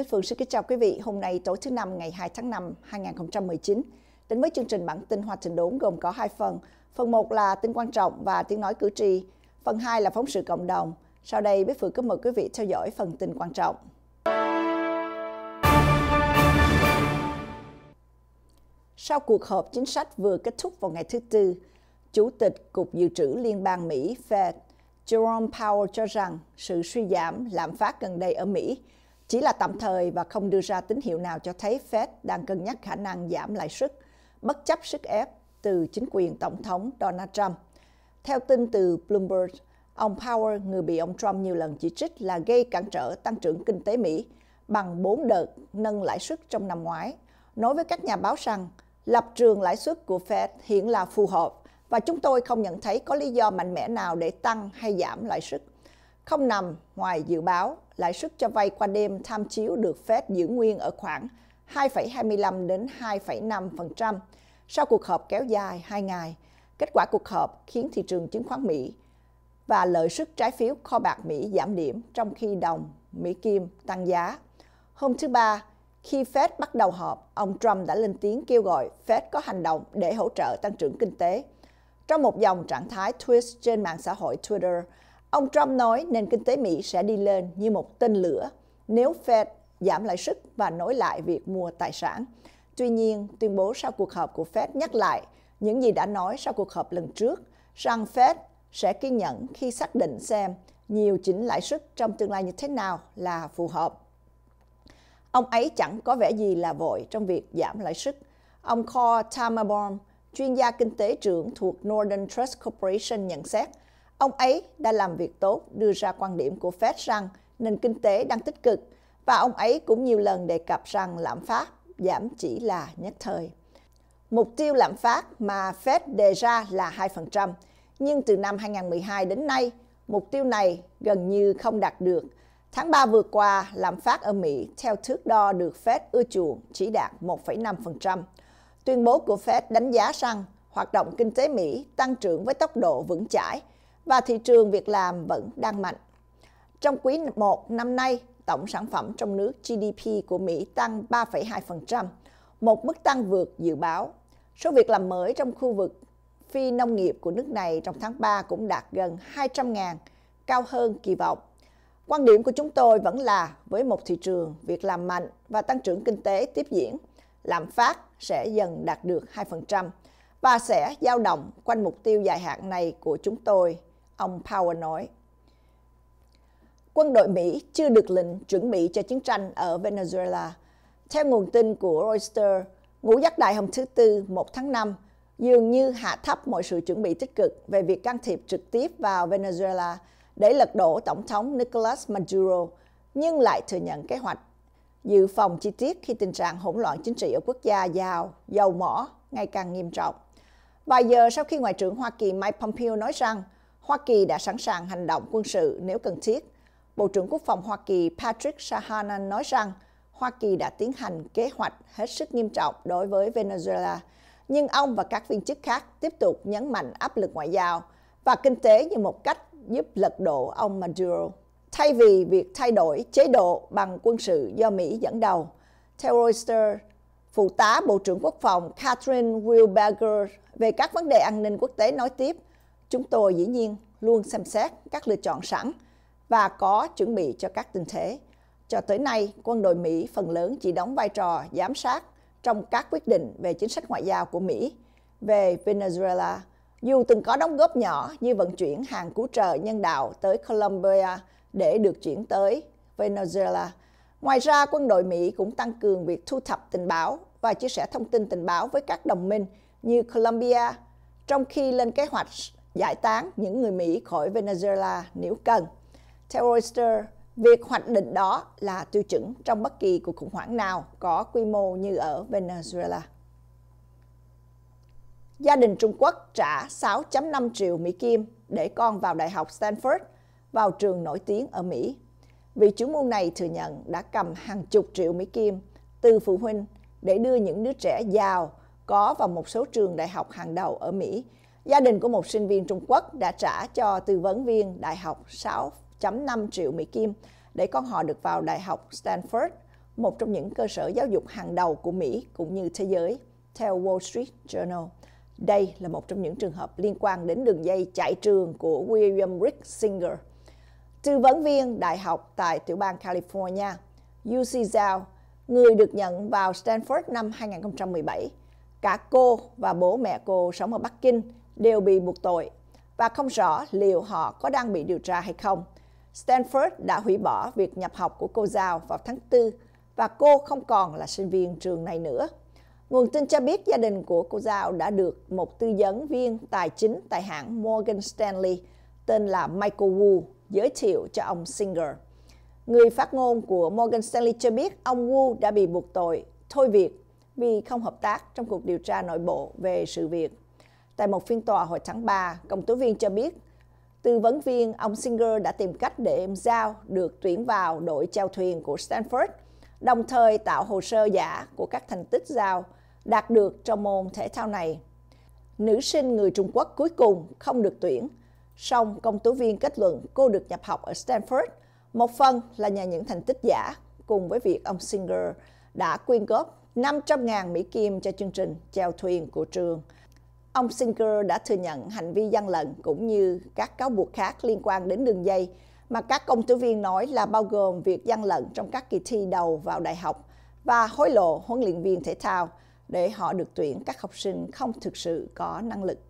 Bích Phương xin kính chào quý vị. Hôm nay tối thứ năm ngày 2 tháng 5 2019 đến với chương trình bản tin Hoạt Trình Đốn gồm có hai phần. Phần 1 là tin quan trọng và tiếng nói cử tri. Phần 2 là phóng sự cộng đồng. Sau đây Bích Phương kính mời quý vị theo dõi phần tin quan trọng. Sau cuộc họp chính sách vừa kết thúc vào ngày thứ Tư, Chủ tịch Cục Dự trữ Liên bang Mỹ Fed Jerome Powell cho rằng sự suy giảm lạm phát gần đây ở Mỹ – chỉ là tạm thời và không đưa ra tín hiệu nào cho thấy Fed đang cân nhắc khả năng giảm lãi suất, bất chấp sức ép từ chính quyền Tổng thống Donald Trump. Theo tin từ Bloomberg, ông Powell, người bị ông Trump nhiều lần chỉ trích là gây cản trở tăng trưởng kinh tế Mỹ bằng 4 đợt nâng lãi suất trong năm ngoái, nói với các nhà báo rằng lập trường lãi suất của Fed hiện là phù hợp và chúng tôi không nhận thấy có lý do mạnh mẽ nào để tăng hay giảm lãi suất không nằm ngoài dự báo, lãi suất cho vay qua đêm tham chiếu được Fed giữ nguyên ở khoảng 2,25 đến 2,5% sau cuộc họp kéo dài 2 ngày. Kết quả cuộc họp khiến thị trường chứng khoán Mỹ và lợi suất trái phiếu kho bạc Mỹ giảm điểm trong khi đồng Mỹ Kim tăng giá. Hôm thứ Ba, khi Fed bắt đầu họp, ông Trump đã lên tiếng kêu gọi Fed có hành động để hỗ trợ tăng trưởng kinh tế. Trong một dòng trạng thái twist trên mạng xã hội Twitter, Ông Trump nói nền kinh tế Mỹ sẽ đi lên như một tên lửa nếu Fed giảm lãi suất và nối lại việc mua tài sản. Tuy nhiên, tuyên bố sau cuộc họp của Fed nhắc lại những gì đã nói sau cuộc họp lần trước rằng Fed sẽ kiên nhẫn khi xác định xem nhiều chỉnh lãi suất trong tương lai như thế nào là phù hợp. Ông ấy chẳng có vẻ gì là vội trong việc giảm lãi suất. Ông Carl Tamerbaum, chuyên gia kinh tế trưởng thuộc Northern Trust Corporation nhận xét – Ông ấy đã làm việc tốt đưa ra quan điểm của Fed rằng nền kinh tế đang tích cực và ông ấy cũng nhiều lần đề cập rằng lạm phát giảm chỉ là nhất thời. Mục tiêu lạm phát mà Fed đề ra là 2%, nhưng từ năm 2012 đến nay, mục tiêu này gần như không đạt được. Tháng 3 vừa qua, lạm phát ở Mỹ theo thước đo được Fed ưa chuộng chỉ đạt 1,5%. Tuyên bố của Fed đánh giá rằng hoạt động kinh tế Mỹ tăng trưởng với tốc độ vững chãi – và thị trường việc làm vẫn đang mạnh. Trong quý 1 năm nay, tổng sản phẩm trong nước GDP của Mỹ tăng 3,2%, một mức tăng vượt dự báo. Số việc làm mới trong khu vực phi nông nghiệp của nước này trong tháng 3 cũng đạt gần 200.000, cao hơn kỳ vọng. Quan điểm của chúng tôi vẫn là với một thị trường việc làm mạnh và tăng trưởng kinh tế tiếp diễn, lạm phát sẽ dần đạt được 2% và sẽ dao động quanh mục tiêu dài hạn này của chúng tôi ông Power nói. Quân đội Mỹ chưa được lệnh chuẩn bị cho chiến tranh ở Venezuela. Theo nguồn tin của Reuters, ngũ giác đại hôm thứ Tư 1 tháng 5 dường như hạ thấp mọi sự chuẩn bị tích cực về việc can thiệp trực tiếp vào Venezuela để lật đổ Tổng thống Nicolas Maduro, nhưng lại thừa nhận kế hoạch dự phòng chi tiết khi tình trạng hỗn loạn chính trị ở quốc gia giàu, dầu mỏ ngày càng nghiêm trọng. Vài giờ sau khi Ngoại trưởng Hoa Kỳ Mike Pompeo nói rằng Hoa Kỳ đã sẵn sàng hành động quân sự nếu cần thiết. Bộ trưởng Quốc phòng Hoa Kỳ Patrick Shanahan nói rằng Hoa Kỳ đã tiến hành kế hoạch hết sức nghiêm trọng đối với Venezuela, nhưng ông và các viên chức khác tiếp tục nhấn mạnh áp lực ngoại giao và kinh tế như một cách giúp lật đổ ông Maduro. Thay vì việc thay đổi chế độ bằng quân sự do Mỹ dẫn đầu, theo Reuters, Phụ tá Bộ trưởng Quốc phòng Catherine Wilberger về các vấn đề an ninh quốc tế nói tiếp – chúng tôi dĩ nhiên luôn xem xét các lựa chọn sẵn và có chuẩn bị cho các tình thế. Cho tới nay, quân đội Mỹ phần lớn chỉ đóng vai trò giám sát trong các quyết định về chính sách ngoại giao của Mỹ về Venezuela, dù từng có đóng góp nhỏ như vận chuyển hàng cứu trợ nhân đạo tới Colombia để được chuyển tới Venezuela. Ngoài ra, quân đội Mỹ cũng tăng cường việc thu thập tình báo và chia sẻ thông tin tình báo với các đồng minh như Colombia, trong khi lên kế hoạch giải tán những người Mỹ khỏi Venezuela nếu cần. Theo Reuters, việc hoạch định đó là tiêu chuẩn trong bất kỳ cuộc khủng hoảng nào có quy mô như ở Venezuela. Gia đình Trung Quốc trả 6.5 triệu Mỹ Kim để con vào Đại học Stanford, vào trường nổi tiếng ở Mỹ. Vị chủ mưu này thừa nhận đã cầm hàng chục triệu Mỹ Kim từ phụ huynh để đưa những đứa trẻ giàu có vào một số trường đại học hàng đầu ở Mỹ gia đình của một sinh viên Trung Quốc đã trả cho tư vấn viên đại học 6.5 triệu Mỹ Kim để con họ được vào Đại học Stanford, một trong những cơ sở giáo dục hàng đầu của Mỹ cũng như thế giới, theo Wall Street Journal. Đây là một trong những trường hợp liên quan đến đường dây chạy trường của William Rick Singer. Tư vấn viên đại học tại tiểu bang California, UC Zhao, người được nhận vào Stanford năm 2017. Cả cô và bố mẹ cô sống ở Bắc Kinh đều bị buộc tội và không rõ liệu họ có đang bị điều tra hay không. Stanford đã hủy bỏ việc nhập học của cô Giao vào tháng 4 và cô không còn là sinh viên trường này nữa. Nguồn tin cho biết gia đình của cô Giao đã được một tư vấn viên tài chính tại hãng Morgan Stanley tên là Michael Wu giới thiệu cho ông Singer. Người phát ngôn của Morgan Stanley cho biết ông Wu đã bị buộc tội thôi việc vì không hợp tác trong cuộc điều tra nội bộ về sự việc. Tại một phiên tòa hồi tháng 3, công tố viên cho biết, tư vấn viên ông Singer đã tìm cách để em Giao được tuyển vào đội chèo thuyền của Stanford, đồng thời tạo hồ sơ giả của các thành tích Giao đạt được trong môn thể thao này. Nữ sinh người Trung Quốc cuối cùng không được tuyển, song công tố viên kết luận cô được nhập học ở Stanford, một phần là nhờ những thành tích giả cùng với việc ông Singer đã quyên góp 500.000 Mỹ Kim cho chương trình chèo thuyền của trường – Ông Singer đã thừa nhận hành vi gian lận cũng như các cáo buộc khác liên quan đến đường dây mà các công tố viên nói là bao gồm việc gian lận trong các kỳ thi đầu vào đại học và hối lộ huấn luyện viên thể thao để họ được tuyển các học sinh không thực sự có năng lực.